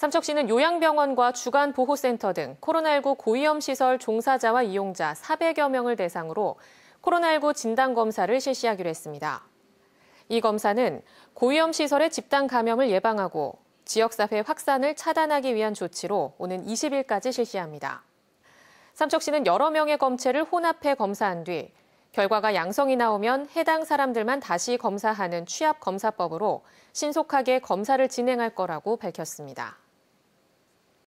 삼척시는 요양병원과 주간보호센터 등 코로나19 고위험시설 종사자와 이용자 400여 명을 대상으로 코로나19 진단검사를 실시하기로 했습니다. 이 검사는 고위험시설의 집단 감염을 예방하고 지역사회 확산을 차단하기 위한 조치로 오는 20일까지 실시합니다. 삼척시는 여러 명의 검체를 혼합해 검사한 뒤 결과가 양성이 나오면 해당 사람들만 다시 검사하는 취합 검사법으로 신속하게 검사를 진행할 거라고 밝혔습니다.